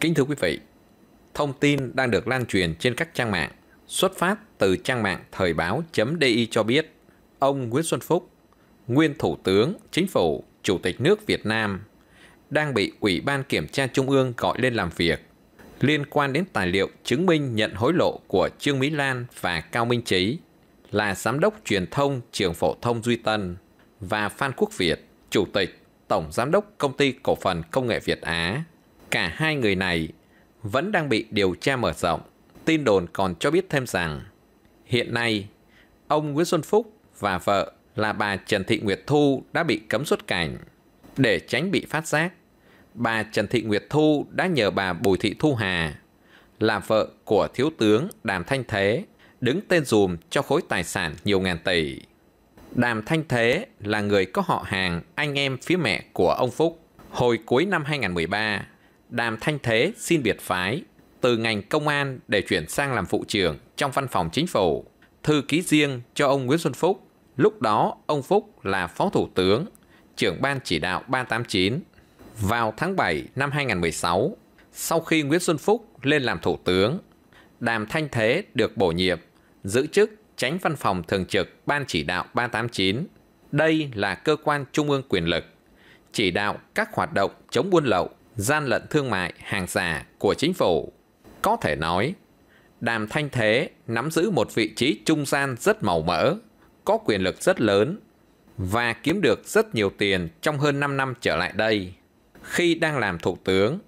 Kính thưa quý vị, thông tin đang được lan truyền trên các trang mạng xuất phát từ trang mạng thời báo.di cho biết ông Nguyễn Xuân Phúc, nguyên Thủ tướng Chính phủ, Chủ tịch nước Việt Nam, đang bị Ủy ban Kiểm tra Trung ương gọi lên làm việc liên quan đến tài liệu chứng minh nhận hối lộ của Trương Mỹ Lan và Cao Minh Trí là Giám đốc Truyền thông Trường Phổ thông Duy Tân và Phan Quốc Việt, Chủ tịch, Tổng Giám đốc Công ty Cổ phần Công nghệ Việt Á. Cả hai người này vẫn đang bị điều tra mở rộng. Tin đồn còn cho biết thêm rằng hiện nay ông Nguyễn Xuân Phúc và vợ là bà Trần Thị Nguyệt Thu đã bị cấm xuất cảnh. Để tránh bị phát giác, bà Trần Thị Nguyệt Thu đã nhờ bà Bùi Thị Thu Hà là vợ của thiếu tướng Đàm Thanh Thế đứng tên dùm cho khối tài sản nhiều ngàn tỷ. Đàm Thanh Thế là người có họ hàng anh em phía mẹ của ông Phúc hồi cuối năm 2013. Đàm Thanh Thế xin biệt phái từ ngành công an để chuyển sang làm phụ trưởng trong văn phòng chính phủ, thư ký riêng cho ông Nguyễn Xuân Phúc. Lúc đó, ông Phúc là Phó Thủ tướng, trưởng ban chỉ đạo 389. Vào tháng 7 năm 2016, sau khi Nguyễn Xuân Phúc lên làm Thủ tướng, Đàm Thanh Thế được bổ nhiệm, giữ chức tránh văn phòng thường trực Ban chỉ đạo 389. Đây là cơ quan trung ương quyền lực, chỉ đạo các hoạt động chống buôn lậu, gian lận thương mại, hàng giả của chính phủ. Có thể nói, Đàm Thanh Thế nắm giữ một vị trí trung gian rất màu mỡ, có quyền lực rất lớn và kiếm được rất nhiều tiền trong hơn 5 năm trở lại đây. Khi đang làm thủ tướng,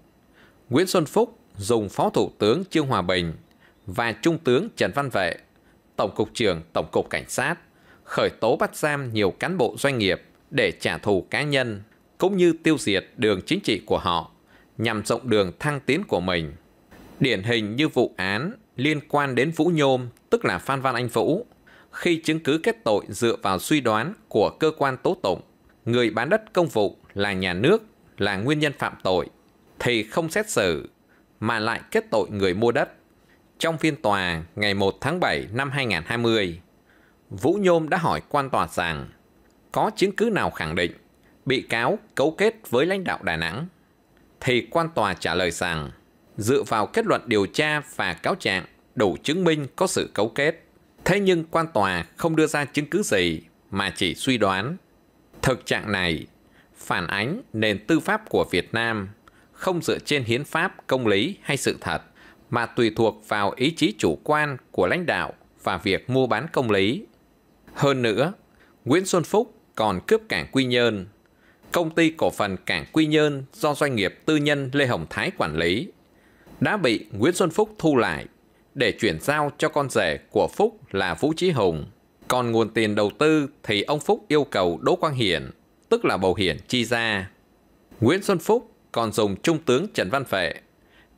Nguyễn Xuân Phúc dùng Phó Thủ tướng Trương Hòa Bình và Trung tướng Trần Văn Vệ, Tổng cục trưởng Tổng cục Cảnh sát, khởi tố bắt giam nhiều cán bộ doanh nghiệp để trả thù cá nhân cũng như tiêu diệt đường chính trị của họ nhằm rộng đường thăng tiến của mình. Điển hình như vụ án liên quan đến Vũ Nhôm, tức là Phan Văn Anh Vũ, khi chứng cứ kết tội dựa vào suy đoán của cơ quan tố tụng, người bán đất công vụ là nhà nước là nguyên nhân phạm tội, thì không xét xử, mà lại kết tội người mua đất. Trong phiên tòa ngày 1 tháng 7 năm 2020, Vũ Nhôm đã hỏi quan tòa rằng có chứng cứ nào khẳng định bị cáo cấu kết với lãnh đạo Đà Nẵng thì quan tòa trả lời rằng, dựa vào kết luận điều tra và cáo trạng đủ chứng minh có sự cấu kết. Thế nhưng quan tòa không đưa ra chứng cứ gì mà chỉ suy đoán. Thực trạng này phản ánh nền tư pháp của Việt Nam không dựa trên hiến pháp, công lý hay sự thật mà tùy thuộc vào ý chí chủ quan của lãnh đạo và việc mua bán công lý. Hơn nữa, Nguyễn Xuân Phúc còn cướp cảng Quy Nhơn công ty cổ phần Cảng Quy Nhơn do doanh nghiệp tư nhân Lê Hồng Thái quản lý, đã bị Nguyễn Xuân Phúc thu lại để chuyển giao cho con rể của Phúc là Vũ Trí Hùng. Còn nguồn tiền đầu tư thì ông Phúc yêu cầu Đỗ Quang Hiển, tức là bầu hiển chi ra. Nguyễn Xuân Phúc còn dùng Trung tướng Trần Văn Phệ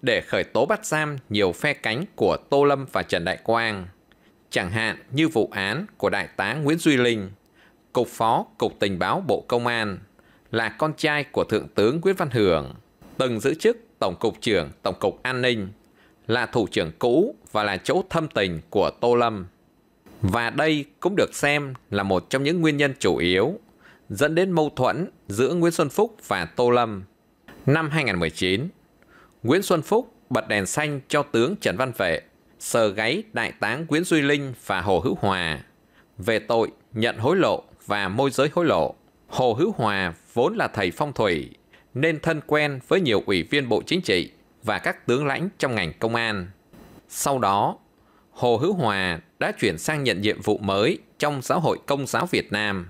để khởi tố bắt giam nhiều phe cánh của Tô Lâm và Trần Đại Quang, chẳng hạn như vụ án của Đại tá Nguyễn Duy Linh, Cục Phó Cục Tình báo Bộ Công an là con trai của Thượng tướng Nguyễn Văn Hưởng, từng giữ chức Tổng cục trưởng Tổng cục An ninh, là thủ trưởng cũ và là chỗ thâm tình của Tô Lâm. Và đây cũng được xem là một trong những nguyên nhân chủ yếu dẫn đến mâu thuẫn giữa Nguyễn Xuân Phúc và Tô Lâm. Năm 2019, Nguyễn Xuân Phúc bật đèn xanh cho tướng Trần Văn Vệ, sờ gáy đại táng Nguyễn Duy Linh và Hồ Hữu Hòa về tội nhận hối lộ và môi giới hối lộ. Hồ Hữu Hòa vốn là thầy phong thủy, nên thân quen với nhiều ủy viên Bộ Chính trị và các tướng lãnh trong ngành công an. Sau đó, Hồ Hữu Hòa đã chuyển sang nhận nhiệm vụ mới trong giáo hội công giáo Việt Nam.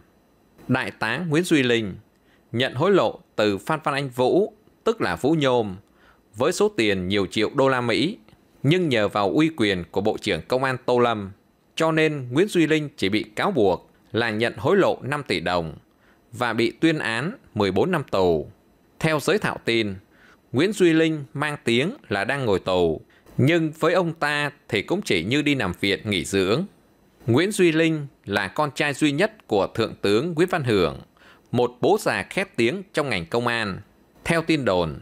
Đại tá Nguyễn Duy Linh nhận hối lộ từ Phan Văn Anh Vũ, tức là Vũ Nhôm, với số tiền nhiều triệu đô la Mỹ, nhưng nhờ vào uy quyền của Bộ trưởng Công an Tô Lâm, cho nên Nguyễn Duy Linh chỉ bị cáo buộc là nhận hối lộ 5 tỷ đồng và bị tuyên án 14 năm tù. Theo giới thạo tin, Nguyễn Duy Linh mang tiếng là đang ngồi tù, nhưng với ông ta thì cũng chỉ như đi nằm viện nghỉ dưỡng. Nguyễn Duy Linh là con trai duy nhất của Thượng tướng Nguyễn Văn Hưởng, một bố già khét tiếng trong ngành công an. Theo tin đồn,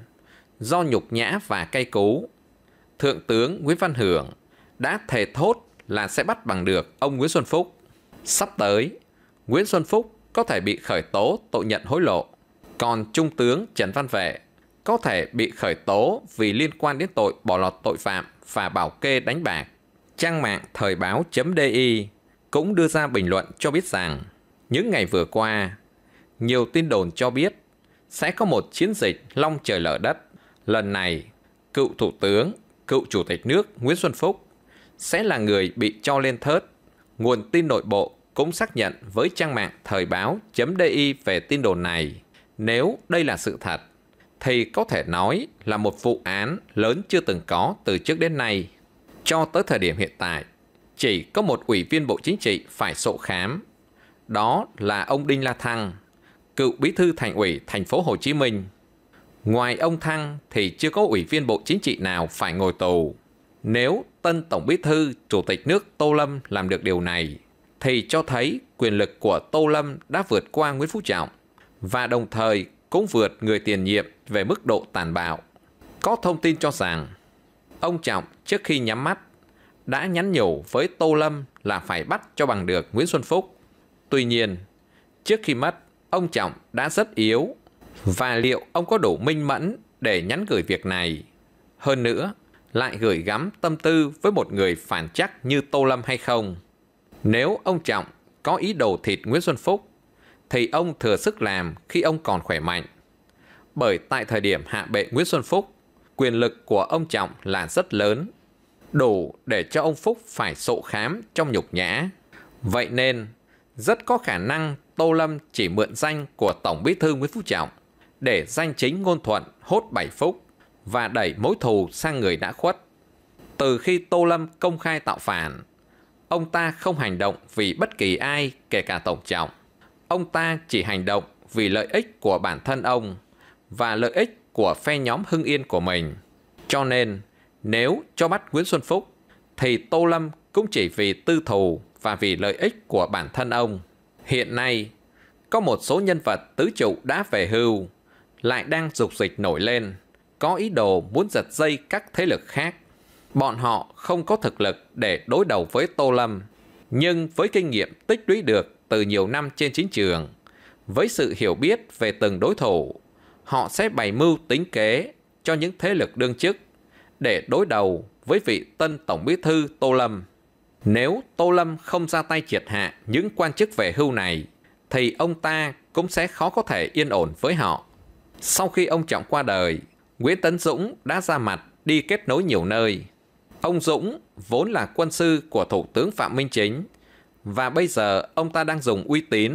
do nhục nhã và cay cú, Thượng tướng Nguyễn Văn Hưởng đã thề thốt là sẽ bắt bằng được ông Nguyễn Xuân Phúc. Sắp tới, Nguyễn Xuân Phúc có thể bị khởi tố tội nhận hối lộ. Còn Trung tướng Trần Văn Vệ có thể bị khởi tố vì liên quan đến tội bỏ lọt tội phạm và bảo kê đánh bạc. Trang mạng thời báo.di cũng đưa ra bình luận cho biết rằng những ngày vừa qua, nhiều tin đồn cho biết sẽ có một chiến dịch long trời lở đất. Lần này, cựu Thủ tướng, cựu Chủ tịch nước Nguyễn Xuân Phúc sẽ là người bị cho lên thớt. Nguồn tin nội bộ cũng xác nhận với trang mạng thời báo.di về tin đồn này. Nếu đây là sự thật, thì có thể nói là một vụ án lớn chưa từng có từ trước đến nay. Cho tới thời điểm hiện tại, chỉ có một ủy viên Bộ Chính trị phải sổ khám. Đó là ông Đinh La Thăng, cựu bí thư thành ủy thành phố Hồ Chí Minh. Ngoài ông Thăng thì chưa có ủy viên Bộ Chính trị nào phải ngồi tù. Nếu tân Tổng Bí thư Chủ tịch nước Tô Lâm làm được điều này, thì cho thấy quyền lực của Tô Lâm đã vượt qua Nguyễn Phú Trọng và đồng thời cũng vượt người tiền nhiệm về mức độ tàn bạo. Có thông tin cho rằng, ông Trọng trước khi nhắm mắt đã nhắn nhủ với Tô Lâm là phải bắt cho bằng được Nguyễn Xuân Phúc. Tuy nhiên, trước khi mất, ông Trọng đã rất yếu và liệu ông có đủ minh mẫn để nhắn gửi việc này? Hơn nữa, lại gửi gắm tâm tư với một người phản chắc như Tô Lâm hay không? Nếu ông Trọng có ý đồ thịt Nguyễn Xuân Phúc, thì ông thừa sức làm khi ông còn khỏe mạnh. Bởi tại thời điểm hạ bệ Nguyễn Xuân Phúc, quyền lực của ông Trọng là rất lớn, đủ để cho ông Phúc phải sộ khám trong nhục nhã. Vậy nên, rất có khả năng Tô Lâm chỉ mượn danh của Tổng bí thư Nguyễn Phú Trọng để danh chính ngôn thuận hốt bảy phúc và đẩy mối thù sang người đã khuất. Từ khi Tô Lâm công khai tạo phản, ông ta không hành động vì bất kỳ ai, kể cả Tổng Trọng. Ông ta chỉ hành động vì lợi ích của bản thân ông và lợi ích của phe nhóm Hưng Yên của mình. Cho nên, nếu cho bắt Nguyễn Xuân Phúc, thì Tô Lâm cũng chỉ vì tư thù và vì lợi ích của bản thân ông. Hiện nay, có một số nhân vật tứ trụ đã về hưu, lại đang dục dịch nổi lên, có ý đồ muốn giật dây các thế lực khác. Bọn họ không có thực lực để đối đầu với Tô Lâm, nhưng với kinh nghiệm tích lũy được từ nhiều năm trên chiến trường, với sự hiểu biết về từng đối thủ, họ sẽ bày mưu tính kế cho những thế lực đương chức để đối đầu với vị tân Tổng Bí Thư Tô Lâm. Nếu Tô Lâm không ra tay triệt hạ những quan chức về hưu này, thì ông ta cũng sẽ khó có thể yên ổn với họ. Sau khi ông Trọng qua đời, Nguyễn Tấn Dũng đã ra mặt đi kết nối nhiều nơi, Ông Dũng vốn là quân sư của Thủ tướng Phạm Minh Chính và bây giờ ông ta đang dùng uy tín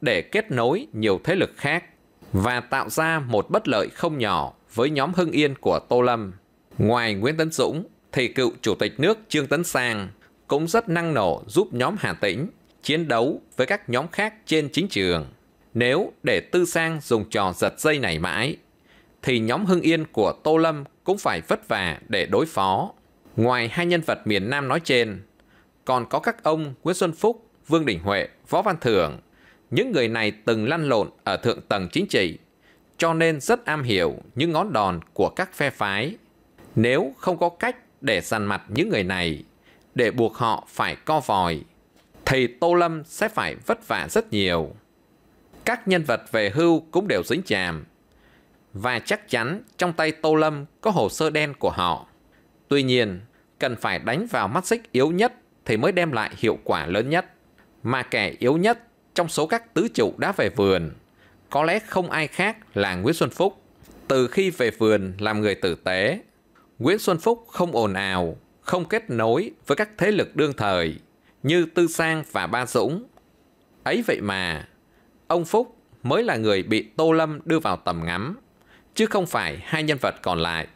để kết nối nhiều thế lực khác và tạo ra một bất lợi không nhỏ với nhóm Hưng Yên của Tô Lâm. Ngoài Nguyễn Tấn Dũng thì cựu Chủ tịch nước Trương Tấn Sang cũng rất năng nổ giúp nhóm Hà Tĩnh chiến đấu với các nhóm khác trên chính trường. Nếu để Tư Sang dùng trò giật dây này mãi, thì nhóm Hưng Yên của Tô Lâm cũng phải vất vả để đối phó. Ngoài hai nhân vật miền Nam nói trên, còn có các ông Nguyễn Xuân Phúc, Vương Đình Huệ, Võ Văn Thưởng. Những người này từng lăn lộn ở thượng tầng chính trị, cho nên rất am hiểu những ngón đòn của các phe phái. Nếu không có cách để dằn mặt những người này, để buộc họ phải co vòi, thì Tô Lâm sẽ phải vất vả rất nhiều. Các nhân vật về hưu cũng đều dính chàm, và chắc chắn trong tay Tô Lâm có hồ sơ đen của họ. Tuy nhiên, cần phải đánh vào mắt xích yếu nhất thì mới đem lại hiệu quả lớn nhất. Mà kẻ yếu nhất trong số các tứ trụ đã về vườn, có lẽ không ai khác là Nguyễn Xuân Phúc. Từ khi về vườn làm người tử tế, Nguyễn Xuân Phúc không ồn ào, không kết nối với các thế lực đương thời như Tư Sang và Ba Dũng. Ấy vậy mà, ông Phúc mới là người bị Tô Lâm đưa vào tầm ngắm, chứ không phải hai nhân vật còn lại.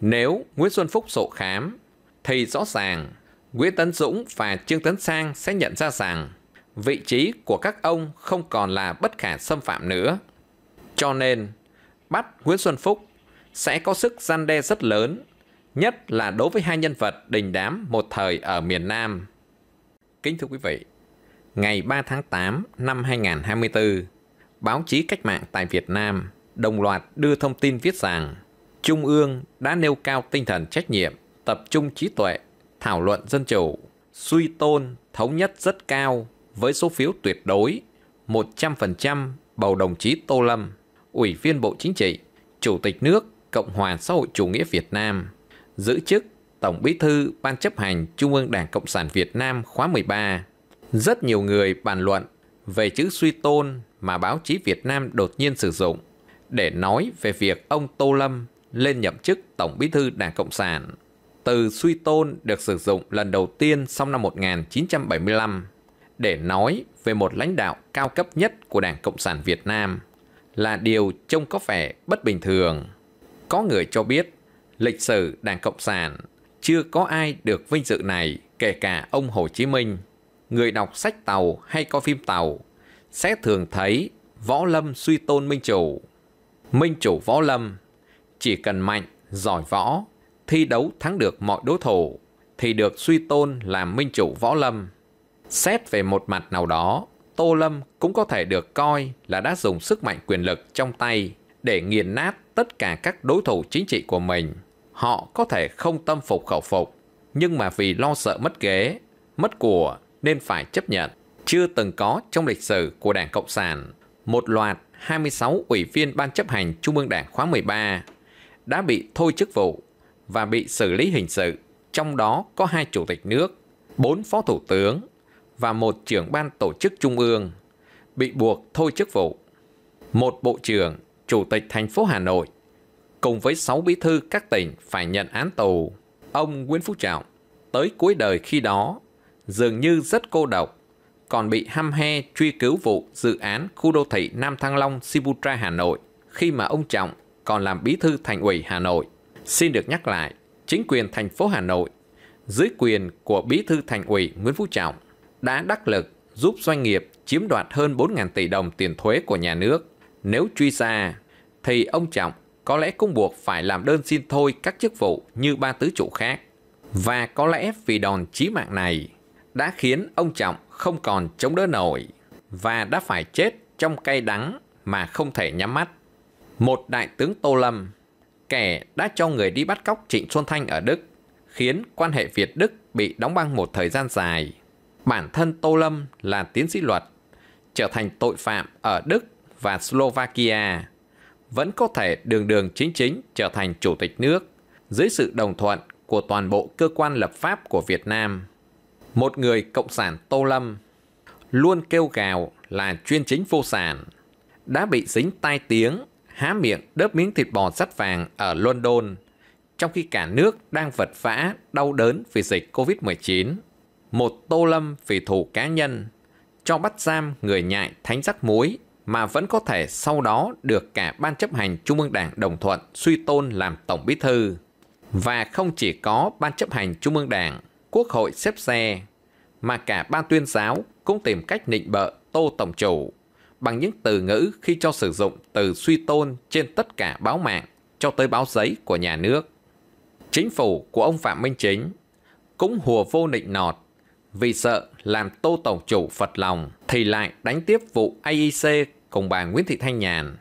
Nếu Nguyễn Xuân Phúc sổ khám, thì rõ ràng Nguyễn Tấn Dũng và Trương Tấn Sang sẽ nhận ra rằng vị trí của các ông không còn là bất khả xâm phạm nữa. Cho nên, bắt Nguyễn Xuân Phúc sẽ có sức gian đe rất lớn, nhất là đối với hai nhân vật đình đám một thời ở miền Nam. Kính thưa quý vị, ngày 3 tháng 8 năm 2024, báo chí cách mạng tại Việt Nam đồng loạt đưa thông tin viết rằng Trung ương đã nêu cao tinh thần trách nhiệm, tập trung trí tuệ, thảo luận dân chủ, suy tôn, thống nhất rất cao với số phiếu tuyệt đối 100% bầu đồng chí Tô Lâm, Ủy viên Bộ Chính trị, Chủ tịch nước Cộng hòa xã hội chủ nghĩa Việt Nam, giữ chức Tổng Bí thư Ban chấp hành Trung ương Đảng Cộng sản Việt Nam khóa 13. Rất nhiều người bàn luận về chữ suy tôn mà báo chí Việt Nam đột nhiên sử dụng để nói về việc ông Tô Lâm lên nhậm chức Tổng Bí thư Đảng Cộng sản. Từ suy tôn được sử dụng lần đầu tiên sau năm 1975 để nói về một lãnh đạo cao cấp nhất của Đảng Cộng sản Việt Nam là điều trông có vẻ bất bình thường. Có người cho biết lịch sử Đảng Cộng sản chưa có ai được vinh dự này kể cả ông Hồ Chí Minh. Người đọc sách Tàu hay coi phim Tàu sẽ thường thấy Võ Lâm suy tôn Minh Chủ. Minh Chủ Võ Lâm chỉ cần mạnh, giỏi võ, thi đấu thắng được mọi đối thủ, thì được suy tôn làm minh chủ võ lâm. Xét về một mặt nào đó, Tô Lâm cũng có thể được coi là đã dùng sức mạnh quyền lực trong tay để nghiền nát tất cả các đối thủ chính trị của mình. Họ có thể không tâm phục khẩu phục, nhưng mà vì lo sợ mất ghế, mất của nên phải chấp nhận. Chưa từng có trong lịch sử của Đảng Cộng sản, một loạt 26 ủy viên Ban chấp hành Trung ương Đảng khóa 13 đã bị thôi chức vụ và bị xử lý hình sự, trong đó có hai chủ tịch nước, bốn phó thủ tướng và một trưởng ban tổ chức trung ương bị buộc thôi chức vụ. Một bộ trưởng, chủ tịch thành phố Hà Nội cùng với sáu bí thư các tỉnh phải nhận án tù. Ông Nguyễn Phú Trọng tới cuối đời khi đó dường như rất cô độc, còn bị ham he truy cứu vụ dự án khu đô thị Nam Thăng Long Siputra Hà Nội khi mà ông Trọng còn làm bí thư thành ủy Hà Nội. Xin được nhắc lại, chính quyền thành phố Hà Nội dưới quyền của bí thư thành ủy Nguyễn Phú Trọng đã đắc lực giúp doanh nghiệp chiếm đoạt hơn 4.000 tỷ đồng tiền thuế của nhà nước. Nếu truy ra, thì ông Trọng có lẽ cũng buộc phải làm đơn xin thôi các chức vụ như ba tứ trụ khác. Và có lẽ vì đòn chí mạng này đã khiến ông Trọng không còn chống đỡ nổi và đã phải chết trong cay đắng mà không thể nhắm mắt. Một đại tướng Tô Lâm, kẻ đã cho người đi bắt cóc Trịnh Xuân Thanh ở Đức, khiến quan hệ Việt-Đức bị đóng băng một thời gian dài. Bản thân Tô Lâm là tiến sĩ luật, trở thành tội phạm ở Đức và Slovakia, vẫn có thể đường đường chính chính trở thành chủ tịch nước dưới sự đồng thuận của toàn bộ cơ quan lập pháp của Việt Nam. Một người cộng sản Tô Lâm luôn kêu gào là chuyên chính vô sản, đã bị dính tai tiếng há miệng đớp miếng thịt bò sắt vàng ở London, trong khi cả nước đang vật vã, đau đớn vì dịch COVID-19. Một tô lâm vì thủ cá nhân, cho bắt giam người nhại thánh rắc muối mà vẫn có thể sau đó được cả Ban chấp hành Trung ương Đảng đồng thuận suy tôn làm Tổng Bí Thư. Và không chỉ có Ban chấp hành Trung ương Đảng, Quốc hội xếp xe, mà cả Ban tuyên giáo cũng tìm cách nịnh bợ Tô Tổng Chủ bằng những từ ngữ khi cho sử dụng từ suy tôn trên tất cả báo mạng cho tới báo giấy của nhà nước. Chính phủ của ông Phạm Minh Chính cũng hùa vô nịnh nọt vì sợ làm tô tổng chủ phật lòng thì lại đánh tiếp vụ AIC cùng bà Nguyễn Thị Thanh Nhàn.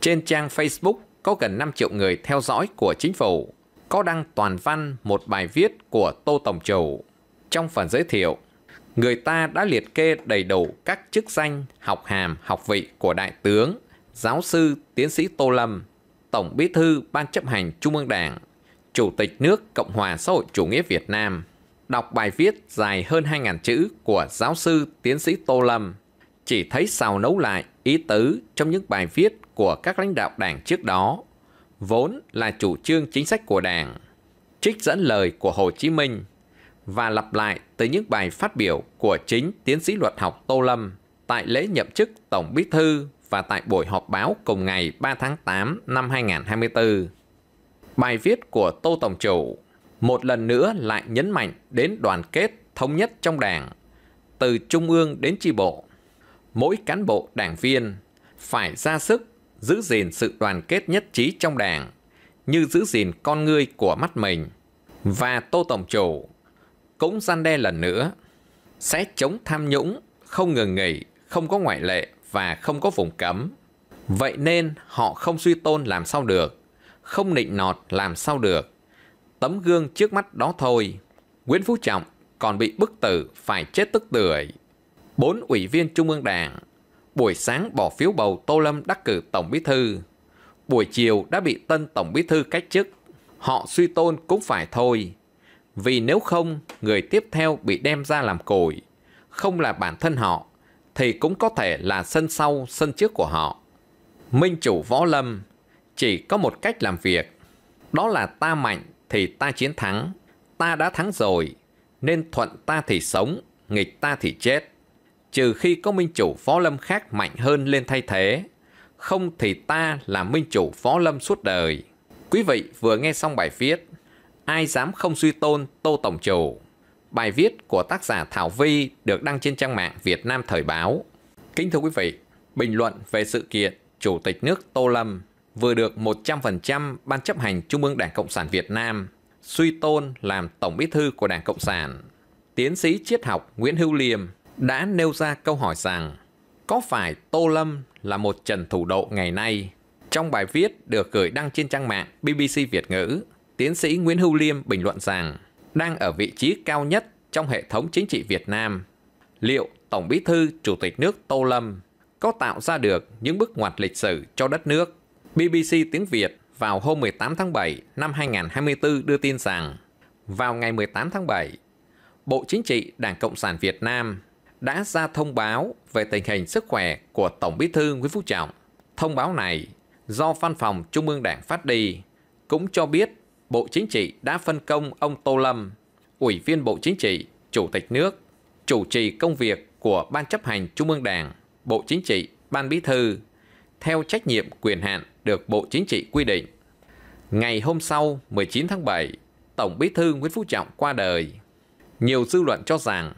Trên trang Facebook có gần 5 triệu người theo dõi của chính phủ, có đăng toàn văn một bài viết của Tô Tổng Chủ. Trong phần giới thiệu, người ta đã liệt kê đầy đủ các chức danh, học hàm, học vị của Đại tướng, giáo sư, tiến sĩ Tô Lâm, Tổng bí thư Ban chấp hành Trung ương Đảng, Chủ tịch nước Cộng hòa xã hội chủ nghĩa Việt Nam. Đọc bài viết dài hơn 2.000 chữ của giáo sư tiến sĩ Tô Lâm, chỉ thấy xào nấu lại ý tứ trong những bài viết của các lãnh đạo đảng trước đó, vốn là chủ trương chính sách của đảng. Trích dẫn lời của Hồ Chí Minh – và lặp lại từ những bài phát biểu của chính tiến sĩ luật học Tô Lâm tại lễ nhậm chức Tổng Bí Thư và tại buổi họp báo cùng ngày 3 tháng 8 năm 2024. Bài viết của Tô Tổng Chủ một lần nữa lại nhấn mạnh đến đoàn kết thống nhất trong đảng, từ trung ương đến chi bộ. Mỗi cán bộ đảng viên phải ra sức giữ gìn sự đoàn kết nhất trí trong đảng, như giữ gìn con ngươi của mắt mình. Và Tô Tổng Chủ cũng gian đe lần nữa, sẽ chống tham nhũng, không ngừng nghỉ, không có ngoại lệ và không có vùng cấm. Vậy nên họ không suy tôn làm sao được, không nịnh nọt làm sao được. Tấm gương trước mắt đó thôi, Nguyễn Phú Trọng còn bị bức tử phải chết tức tưởi. Bốn ủy viên Trung ương Đảng, buổi sáng bỏ phiếu bầu Tô Lâm đắc cử Tổng Bí Thư, buổi chiều đã bị tân Tổng Bí Thư cách chức. Họ suy tôn cũng phải thôi, vì nếu không, người tiếp theo bị đem ra làm cồi, không là bản thân họ, thì cũng có thể là sân sau, sân trước của họ. Minh chủ võ lâm chỉ có một cách làm việc, đó là ta mạnh thì ta chiến thắng, ta đã thắng rồi, nên thuận ta thì sống, nghịch ta thì chết. Trừ khi có minh chủ võ lâm khác mạnh hơn lên thay thế, không thì ta là minh chủ võ lâm suốt đời. Quý vị vừa nghe xong bài viết Ai dám không suy tôn Tô Tổng Chủ. Bài viết của tác giả Thảo Vi được đăng trên trang mạng Việt Nam Thời báo. Kính thưa quý vị, bình luận về sự kiện Chủ tịch nước Tô Lâm vừa được 100% Ban chấp hành Trung ương Đảng Cộng sản Việt Nam suy tôn làm Tổng bí thư của Đảng Cộng sản. Tiến sĩ triết học Nguyễn Hữu Liêm đã nêu ra câu hỏi rằng có phải Tô Lâm là một Trần Thủ Độ ngày nay? Trong bài viết được gửi đăng trên trang mạng BBC Việt ngữ, tiến sĩ Nguyễn Hữu Liêm bình luận rằng đang ở vị trí cao nhất trong hệ thống chính trị Việt Nam, liệu Tổng Bí thư Chủ tịch nước Tô Lâm có tạo ra được những bước ngoặt lịch sử cho đất nước? BBC tiếng Việt vào hôm 18 tháng 7 năm 2024 đưa tin rằng vào ngày 18 tháng 7, Bộ Chính trị Đảng Cộng sản Việt Nam đã ra thông báo về tình hình sức khỏe của Tổng Bí thư Nguyễn Phú Trọng. Thông báo này do Văn phòng Trung ương Đảng phát đi cũng cho biết Bộ Chính trị đã phân công ông Tô Lâm, Ủy viên Bộ Chính trị, Chủ tịch nước, chủ trì công việc của Ban chấp hành Trung ương Đảng, Bộ Chính trị, Ban Bí thư, theo trách nhiệm quyền hạn được Bộ Chính trị quy định. Ngày hôm sau 19 tháng 7, Tổng Bí thư Nguyễn Phú Trọng qua đời. Nhiều dư luận cho rằng,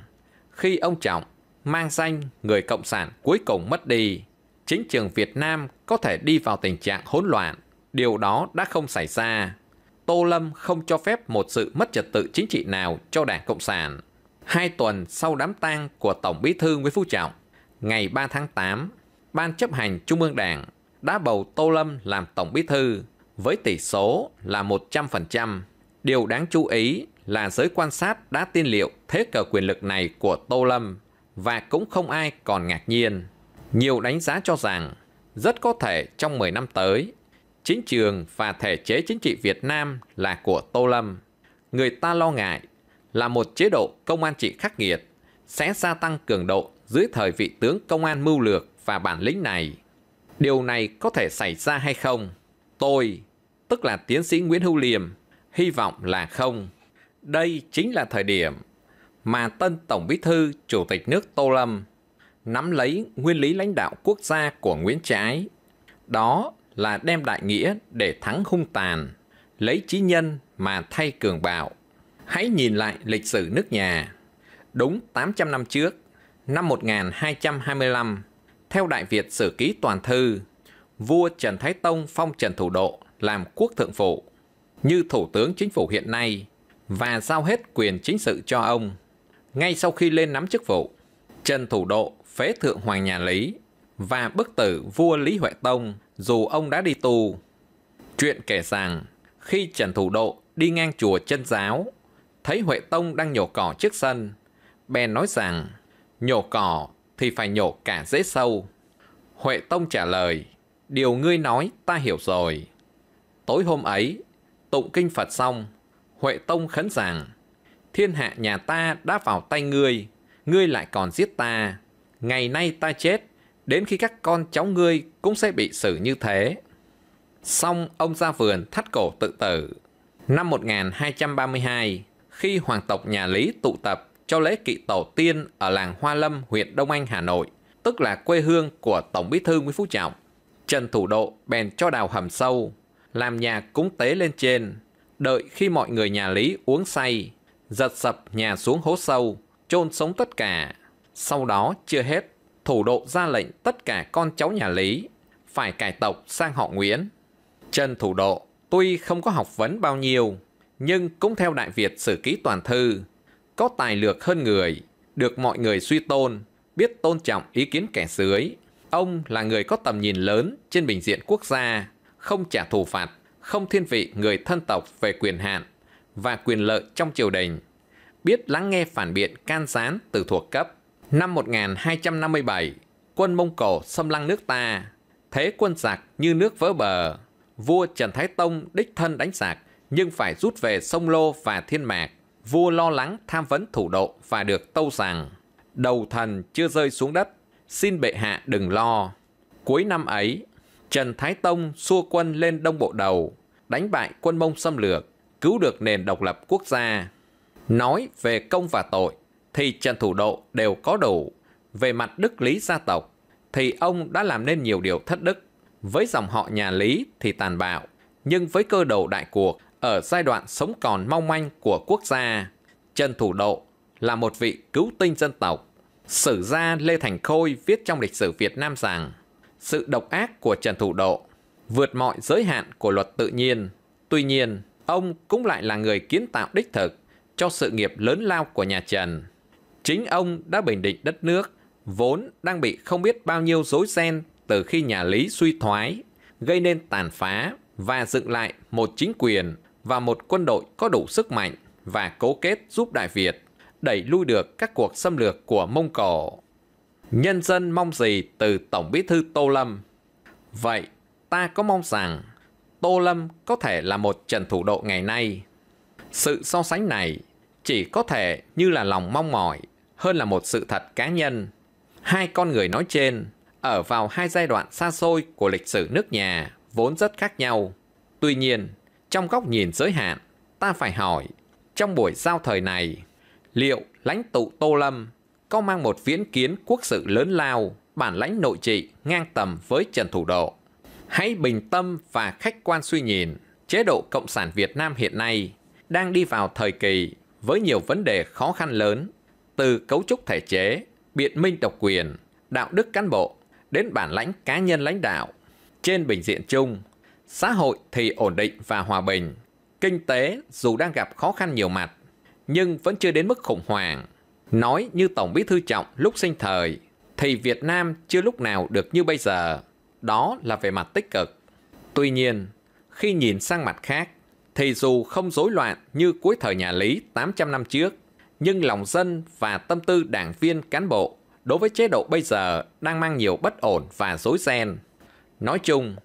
khi ông Trọng mang danh người Cộng sản cuối cùng mất đi, chính trường Việt Nam có thể đi vào tình trạng hỗn loạn. Điều đó đã không xảy ra. Tô Lâm không cho phép một sự mất trật tự chính trị nào cho Đảng Cộng sản. Hai tuần sau đám tang của Tổng Bí thư Nguyễn Phú Trọng, ngày 3 tháng 8, Ban chấp hành Trung ương Đảng đã bầu Tô Lâm làm Tổng Bí thư với tỷ số là 100%. Điều đáng chú ý là giới quan sát đã tin liệu thế cờ quyền lực này của Tô Lâm và cũng không ai còn ngạc nhiên. Nhiều đánh giá cho rằng rất có thể trong 10 năm tới, chính trường và thể chế chính trị Việt Nam là của Tô Lâm. Người ta lo ngại là một chế độ công an trị khắc nghiệt sẽ gia tăng cường độ dưới thời vị tướng công an mưu lược và bản lĩnh này. Điều này có thể xảy ra hay không? Tôi, tức là tiến sĩ Nguyễn Hữu Liêm, hy vọng là không. Đây chính là thời điểm mà tân Tổng Bí thư Chủ tịch nước Tô Lâm nắm lấy nguyên lý lãnh đạo quốc gia của Nguyễn Trãi. Đó là đem đại nghĩa để thắng hung tàn, lấy trí nhân mà thay cường bạo. Hãy nhìn lại lịch sử nước nhà. Đúng 800 năm trước, năm 1225, theo Đại Việt Sử Ký Toàn Thư, vua Trần Thái Tông phong Trần Thủ Độ làm quốc thượng phụ, như Thủ tướng Chính phủ hiện nay, và giao hết quyền chính sự cho ông. Ngay sau khi lên nắm chức vụ, Trần Thủ Độ phế thượng hoàng nhà Lý và bức tử vua Lý Huệ Tông dù ông đã đi tù. Chuyện kể rằng, khi Trần Thủ Độ đi ngang chùa chân giáo, thấy Huệ Tông đang nhổ cỏ trước sân, bèn nói rằng, nhổ cỏ thì phải nhổ cả dễ sâu. Huệ Tông trả lời, điều ngươi nói ta hiểu rồi. Tối hôm ấy, tụng kinh Phật xong, Huệ Tông khấn rằng, thiên hạ nhà ta đã vào tay ngươi, ngươi lại còn giết ta, ngày nay ta chết, đến khi các con cháu ngươi cũng sẽ bị xử như thế. Xong ông ra vườn thắt cổ tự tử. Năm 1232, khi hoàng tộc nhà Lý tụ tập cho lễ kỵ tổ tiên ở làng Hoa Lâm, huyện Đông Anh, Hà Nội, tức là quê hương của Tổng bí thư Nguyễn Phú Trọng, Trần Thủ Độ bèn cho đào hầm sâu, làm nhà cúng tế lên trên, đợi khi mọi người nhà Lý uống say, giật sập nhà xuống hố sâu, chôn sống tất cả. Sau đó chưa hết, thủ độ ra lệnh tất cả con cháu nhà Lý phải cải tộc sang họ Nguyễn. Trần thủ độ tuy không có học vấn bao nhiêu, nhưng cũng theo Đại Việt sử ký toàn thư, có tài lược hơn người, được mọi người suy tôn, biết tôn trọng ý kiến kẻ dưới. Ông là người có tầm nhìn lớn trên bình diện quốc gia, không trả thù phạt, không thiên vị người thân tộc về quyền hạn và quyền lợi trong triều đình, biết lắng nghe phản biện can gián từ thuộc cấp. Năm 1257, quân Mông Cổ xâm lăng nước ta, thế quân giặc như nước vỡ bờ. Vua Trần Thái Tông đích thân đánh giặc nhưng phải rút về sông Lô và Thiên Mạc. Vua lo lắng tham vấn thủ độ và được tâu rằng đầu thần chưa rơi xuống đất, xin bệ hạ đừng lo. Cuối năm ấy, Trần Thái Tông xua quân lên Đông Bộ Đầu, đánh bại quân Mông xâm lược, cứu được nền độc lập quốc gia. Nói về công và tội, thì Trần Thủ Độ đều có đủ. Về mặt đức lý gia tộc, thì ông đã làm nên nhiều điều thất đức. Với dòng họ nhà Lý thì tàn bạo, nhưng với cơ đầu đại cuộc ở giai đoạn sống còn mong manh của quốc gia, Trần Thủ Độ là một vị cứu tinh dân tộc. Sử gia Lê Thành Khôi viết trong lịch sử Việt Nam rằng sự độc ác của Trần Thủ Độ vượt mọi giới hạn của luật tự nhiên. Tuy nhiên, ông cũng lại là người kiến tạo đích thực cho sự nghiệp lớn lao của nhà Trần. Chính ông đã bình định đất nước, vốn đang bị không biết bao nhiêu rối ren từ khi nhà Lý suy thoái, gây nên tàn phá và dựng lại một chính quyền và một quân đội có đủ sức mạnh và cố kết giúp Đại Việt đẩy lui được các cuộc xâm lược của Mông Cổ. Nhân dân mong gì từ Tổng bí thư Tô Lâm? Vậy, ta có mong rằng Tô Lâm có thể là một Trần Thủ Độ ngày nay. Sự so sánh này chỉ có thể như là lòng mong mỏi hơn là một sự thật cá nhân. Hai con người nói trên ở vào hai giai đoạn xa xôi của lịch sử nước nhà vốn rất khác nhau. Tuy nhiên, trong góc nhìn giới hạn, ta phải hỏi, trong buổi giao thời này, liệu lãnh tụ Tô Lâm có mang một viễn kiến quốc sự lớn lao, bản lãnh nội trị ngang tầm với Trần Thủ Độ? Hãy bình tâm và khách quan suy nhìn, chế độ Cộng sản Việt Nam hiện nay đang đi vào thời kỳ với nhiều vấn đề khó khăn lớn từ cấu trúc thể chế, biện minh độc quyền, đạo đức cán bộ đến bản lãnh cá nhân lãnh đạo. Trên bình diện chung, xã hội thì ổn định và hòa bình, kinh tế dù đang gặp khó khăn nhiều mặt nhưng vẫn chưa đến mức khủng hoảng. Nói như Tổng Bí thư Trọng lúc sinh thời thì Việt Nam chưa lúc nào được như bây giờ. Đó là về mặt tích cực. Tuy nhiên, khi nhìn sang mặt khác thì dù không rối loạn như cuối thời nhà Lý 800 năm trước nhưng lòng dân và tâm tư đảng viên cán bộ đối với chế độ bây giờ đang mang nhiều bất ổn và rối ren. Nói chung,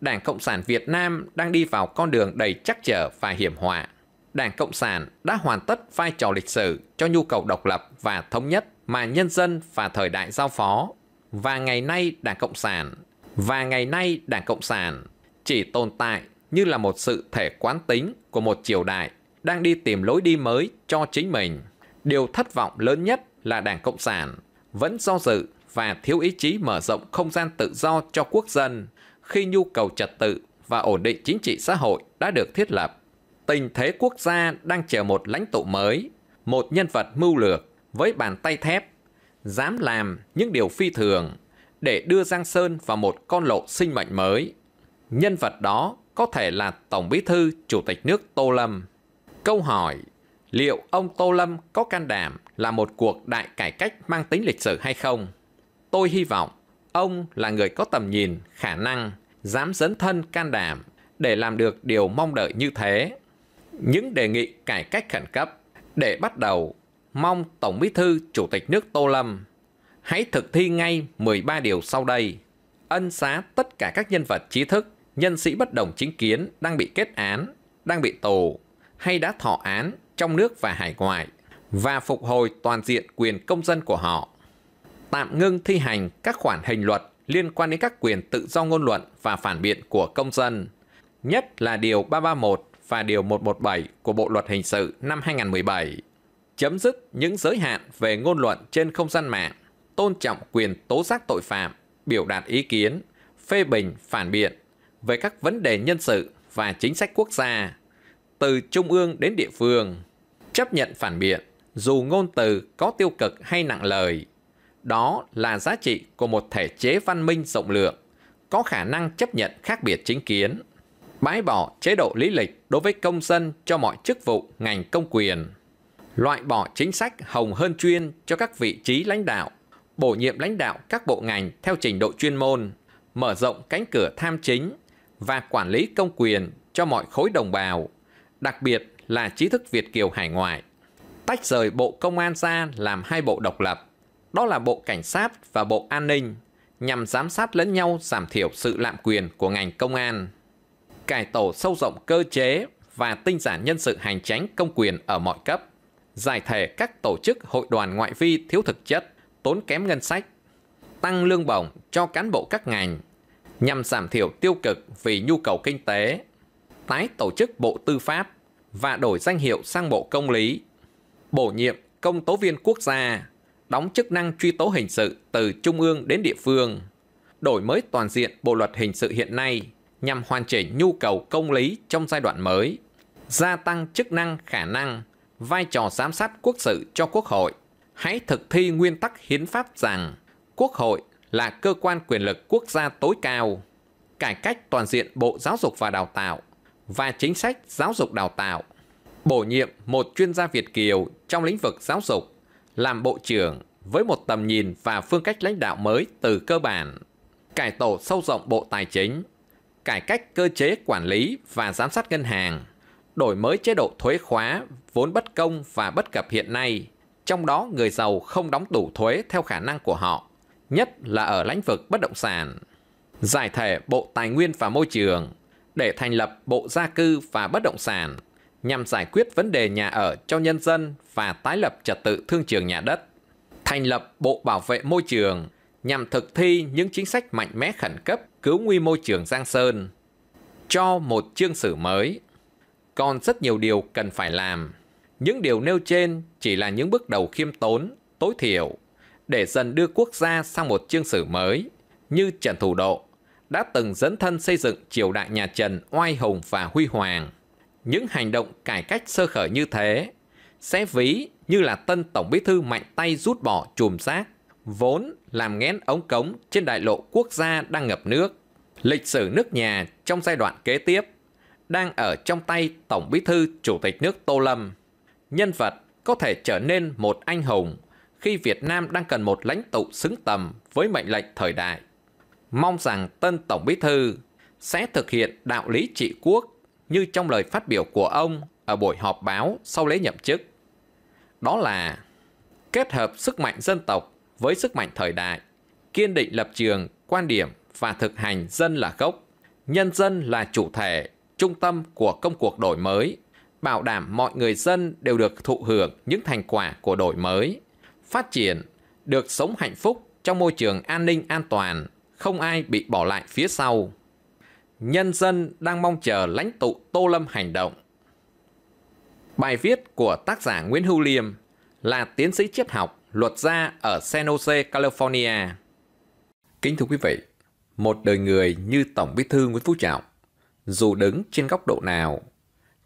Đảng Cộng sản Việt Nam đang đi vào con đường đầy chắc trở và hiểm họa. Đảng Cộng sản đã hoàn tất vai trò lịch sử cho nhu cầu độc lập và thống nhất mà nhân dân và thời đại giao phó. Và ngày nay Đảng Cộng sản và ngày nay Đảng Cộng sản chỉ tồn tại như là một sự thể quán tính của một triều đại đang đi tìm lối đi mới cho chính mình. Điều thất vọng lớn nhất là Đảng Cộng sản vẫn do dự và thiếu ý chí mở rộng không gian tự do cho quốc dân khi nhu cầu trật tự và ổn định chính trị xã hội đã được thiết lập. Tình thế quốc gia đang chờ một lãnh tụ mới, một nhân vật mưu lược với bàn tay thép, dám làm những điều phi thường để đưa Giang Sơn vào một con lộ sinh mệnh mới. Nhân vật đó có thể là Tổng Bí thư Chủ tịch nước Tô Lâm câu hỏi liệu ông Tô Lâm có can đảm là một cuộc đại cải cách mang tính lịch sử hay không? Tôi hy vọng ông là người có tầm nhìn, khả năng, dám dấn thân can đảm để làm được điều mong đợi như thế. Những đề nghị cải cách khẩn cấp để bắt đầu mong Tổng Bí thư Chủ tịch nước Tô Lâm hãy thực thi ngay 13 điều sau đây. Ân xá tất cả các nhân vật trí thức, nhân sĩ bất đồng chính kiến đang bị kết án, đang bị tù, hay đã thọ án trong nước và hải ngoại và phục hồi toàn diện quyền công dân của họ. Tạm ngưng thi hành các khoản hình luật liên quan đến các quyền tự do ngôn luận và phản biện của công dân, nhất là Điều 331 và Điều 117 của Bộ Luật Hình sự năm 2017, chấm dứt những giới hạn về ngôn luận trên không gian mạng, tôn trọng quyền tố giác tội phạm, biểu đạt ý kiến, phê bình, phản biện về các vấn đề nhân sự và chính sách quốc gia, từ trung ương đến địa phương, chấp nhận phản biện dù ngôn từ có tiêu cực hay nặng lời. Đó là giá trị của một thể chế văn minh rộng lượng, có khả năng chấp nhận khác biệt chính kiến, bãi bỏ chế độ lý lịch đối với công dân cho mọi chức vụ, ngành công quyền, loại bỏ chính sách hồng hơn chuyên cho các vị trí lãnh đạo, bổ nhiệm lãnh đạo các bộ ngành theo trình độ chuyên môn, mở rộng cánh cửa tham chính và quản lý công quyền cho mọi khối đồng bào đặc biệt là trí thức Việt Kiều hải ngoại. Tách rời Bộ Công an ra làm hai bộ độc lập, đó là Bộ Cảnh sát và Bộ An ninh, nhằm giám sát lẫn nhau giảm thiểu sự lạm quyền của ngành công an. Cải tổ sâu rộng cơ chế và tinh giản nhân sự hành tránh công quyền ở mọi cấp, giải thể các tổ chức hội đoàn ngoại vi thiếu thực chất, tốn kém ngân sách, tăng lương bổng cho cán bộ các ngành, nhằm giảm thiểu tiêu cực vì nhu cầu kinh tế tái tổ chức Bộ Tư pháp và đổi danh hiệu sang Bộ Công lý, bổ nhiệm công tố viên quốc gia, đóng chức năng truy tố hình sự từ trung ương đến địa phương, đổi mới toàn diện bộ luật hình sự hiện nay nhằm hoàn chỉnh nhu cầu công lý trong giai đoạn mới, gia tăng chức năng khả năng, vai trò giám sát quốc sự cho Quốc hội. Hãy thực thi nguyên tắc hiến pháp rằng Quốc hội là cơ quan quyền lực quốc gia tối cao. Cải cách toàn diện Bộ Giáo dục và Đào tạo – và chính sách giáo dục đào tạo, bổ nhiệm một chuyên gia Việt Kiều trong lĩnh vực giáo dục, làm bộ trưởng với một tầm nhìn và phương cách lãnh đạo mới từ cơ bản, cải tổ sâu rộng Bộ Tài chính, cải cách cơ chế quản lý và giám sát ngân hàng, đổi mới chế độ thuế khóa, vốn bất công và bất cập hiện nay, trong đó người giàu không đóng đủ thuế theo khả năng của họ, nhất là ở lĩnh vực bất động sản. Giải thể Bộ Tài nguyên và Môi trường, để thành lập Bộ Gia cư và Bất động sản nhằm giải quyết vấn đề nhà ở cho nhân dân và tái lập trật tự thương trường nhà đất. Thành lập Bộ Bảo vệ Môi trường nhằm thực thi những chính sách mạnh mẽ khẩn cấp cứu nguy môi trường Giang Sơn. Cho một chương sử mới. Còn rất nhiều điều cần phải làm. Những điều nêu trên chỉ là những bước đầu khiêm tốn, tối thiểu, để dần đưa quốc gia sang một chương sử mới, như Trần Thủ Độ đã từng dấn thân xây dựng triều đại nhà Trần oai hùng và huy hoàng. Những hành động cải cách sơ khởi như thế sẽ ví như là tân Tổng Bí Thư mạnh tay rút bỏ chùm rác, vốn làm nghẽn ống cống trên đại lộ quốc gia đang ngập nước. Lịch sử nước nhà trong giai đoạn kế tiếp đang ở trong tay Tổng Bí Thư Chủ tịch nước Tô Lâm. Nhân vật có thể trở nên một anh hùng khi Việt Nam đang cần một lãnh tụ xứng tầm với mệnh lệnh thời đại mong rằng tân Tổng Bí Thư sẽ thực hiện đạo lý trị quốc như trong lời phát biểu của ông ở buổi họp báo sau lễ nhậm chức. Đó là kết hợp sức mạnh dân tộc với sức mạnh thời đại, kiên định lập trường, quan điểm và thực hành dân là gốc, nhân dân là chủ thể, trung tâm của công cuộc đổi mới, bảo đảm mọi người dân đều được thụ hưởng những thành quả của đổi mới, phát triển, được sống hạnh phúc trong môi trường an ninh an toàn, không ai bị bỏ lại phía sau. Nhân dân đang mong chờ lãnh tụ Tô Lâm hành động. Bài viết của tác giả Nguyễn Hữu Liêm là tiến sĩ triết học, luật gia ở San Jose, California. Kính thưa quý vị, một đời người như Tổng Bí thư Nguyễn Phú Trọng, dù đứng trên góc độ nào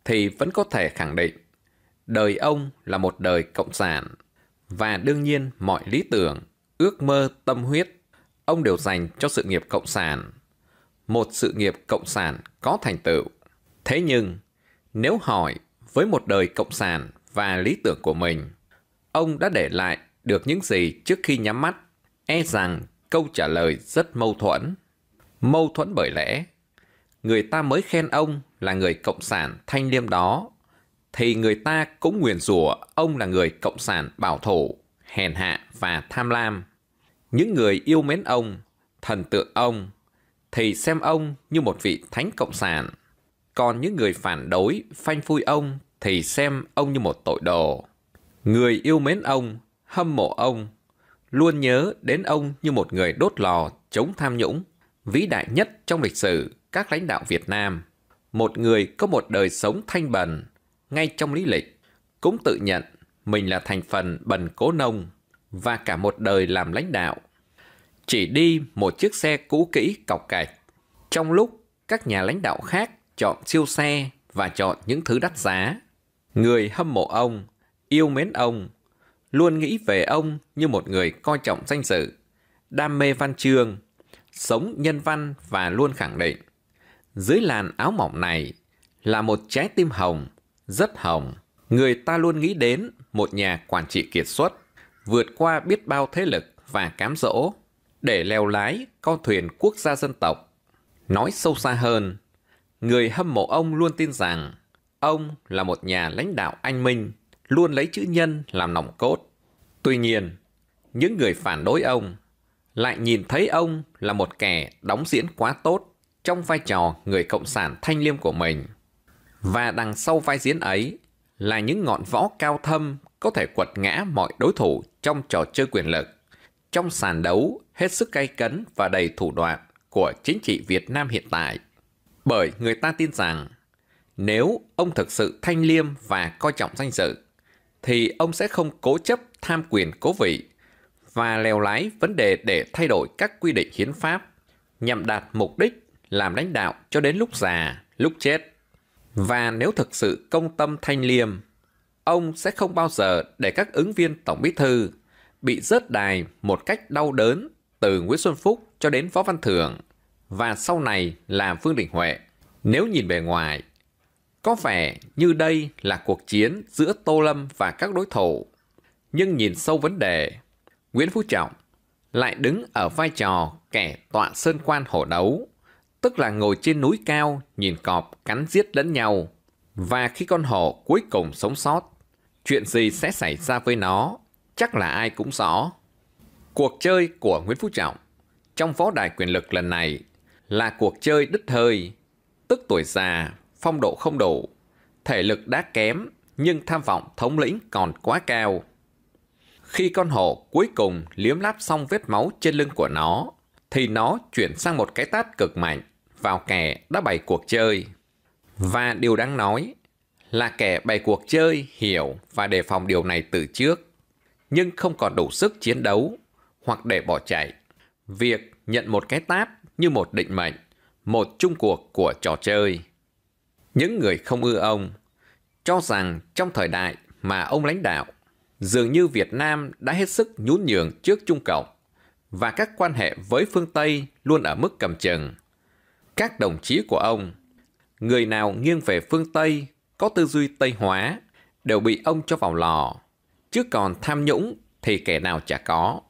thì vẫn có thể khẳng định đời ông là một đời cộng sản và đương nhiên mọi lý tưởng, ước mơ, tâm huyết ông đều dành cho sự nghiệp cộng sản. Một sự nghiệp cộng sản có thành tựu. Thế nhưng, nếu hỏi với một đời cộng sản và lý tưởng của mình, ông đã để lại được những gì trước khi nhắm mắt, e rằng câu trả lời rất mâu thuẫn. Mâu thuẫn bởi lẽ, người ta mới khen ông là người cộng sản thanh liêm đó, thì người ta cũng nguyền rủa ông là người cộng sản bảo thủ, hèn hạ và tham lam. Những người yêu mến ông, thần tượng ông, thì xem ông như một vị thánh cộng sản. Còn những người phản đối, phanh phui ông thì xem ông như một tội đồ. Người yêu mến ông, hâm mộ ông, luôn nhớ đến ông như một người đốt lò chống tham nhũng, vĩ đại nhất trong lịch sử các lãnh đạo Việt Nam. Một người có một đời sống thanh bần, ngay trong lý lịch, cũng tự nhận mình là thành phần bần cố nông và cả một đời làm lãnh đạo. Chỉ đi một chiếc xe cũ kỹ cọc cạch, trong lúc các nhà lãnh đạo khác chọn siêu xe và chọn những thứ đắt giá. Người hâm mộ ông, yêu mến ông, luôn nghĩ về ông như một người coi trọng danh dự, đam mê văn chương, sống nhân văn và luôn khẳng định. Dưới làn áo mỏng này là một trái tim hồng, rất hồng. Người ta luôn nghĩ đến một nhà quản trị kiệt xuất vượt qua biết bao thế lực và cám dỗ để leo lái con thuyền quốc gia dân tộc. Nói sâu xa hơn, người hâm mộ ông luôn tin rằng ông là một nhà lãnh đạo anh minh, luôn lấy chữ nhân làm nòng cốt. Tuy nhiên, những người phản đối ông lại nhìn thấy ông là một kẻ đóng diễn quá tốt trong vai trò người cộng sản thanh liêm của mình. Và đằng sau vai diễn ấy là những ngọn võ cao thâm có thể quật ngã mọi đối thủ trong trò chơi quyền lực, trong sàn đấu hết sức cay cấn và đầy thủ đoạn của chính trị Việt Nam hiện tại. Bởi người ta tin rằng nếu ông thực sự thanh liêm và coi trọng danh dự, thì ông sẽ không cố chấp tham quyền cố vị và lèo lái vấn đề để thay đổi các quy định hiến pháp nhằm đạt mục đích làm lãnh đạo cho đến lúc già, lúc chết. Và nếu thực sự công tâm thanh liêm ông sẽ không bao giờ để các ứng viên tổng bí thư bị rớt đài một cách đau đớn từ Nguyễn Xuân Phúc cho đến Võ Văn Thưởng và sau này là Vương Đình Huệ. Nếu nhìn bề ngoài, có vẻ như đây là cuộc chiến giữa Tô Lâm và các đối thủ. Nhưng nhìn sâu vấn đề, Nguyễn Phú Trọng lại đứng ở vai trò kẻ tọa sơn quan hổ đấu, tức là ngồi trên núi cao nhìn cọp cắn giết lẫn nhau và khi con hổ cuối cùng sống sót, chuyện gì sẽ xảy ra với nó, chắc là ai cũng rõ. Cuộc chơi của Nguyễn Phú Trọng trong võ đài quyền lực lần này là cuộc chơi đứt hơi, tức tuổi già, phong độ không đủ, thể lực đã kém nhưng tham vọng thống lĩnh còn quá cao. Khi con hổ cuối cùng liếm láp xong vết máu trên lưng của nó, thì nó chuyển sang một cái tát cực mạnh vào kẻ đã bày cuộc chơi. Và điều đáng nói là kẻ bày cuộc chơi hiểu và đề phòng điều này từ trước, nhưng không còn đủ sức chiến đấu hoặc để bỏ chạy. Việc nhận một cái táp như một định mệnh, một chung cuộc của trò chơi. Những người không ưa ông cho rằng trong thời đại mà ông lãnh đạo, dường như Việt Nam đã hết sức nhún nhường trước Trung Cộng và các quan hệ với phương Tây luôn ở mức cầm chừng. Các đồng chí của ông người nào nghiêng về phương Tây, có tư duy Tây hóa, đều bị ông cho vào lò. Chứ còn tham nhũng thì kẻ nào chả có.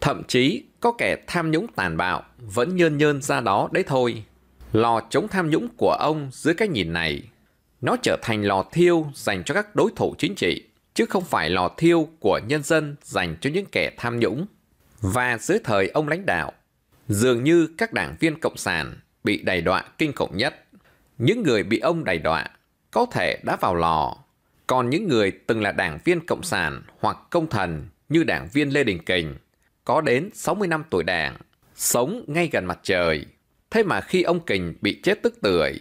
Thậm chí có kẻ tham nhũng tàn bạo vẫn nhơn nhơn ra đó đấy thôi. Lò chống tham nhũng của ông dưới cái nhìn này, nó trở thành lò thiêu dành cho các đối thủ chính trị, chứ không phải lò thiêu của nhân dân dành cho những kẻ tham nhũng. Và dưới thời ông lãnh đạo, dường như các đảng viên cộng sản bị đầy đọa kinh khủng nhất. Những người bị ông đày đọa có thể đã vào lò, còn những người từng là đảng viên cộng sản hoặc công thần như đảng viên Lê Đình Kình có đến 60 năm tuổi đảng, sống ngay gần mặt trời. Thế mà khi ông Kình bị chết tức tưởi,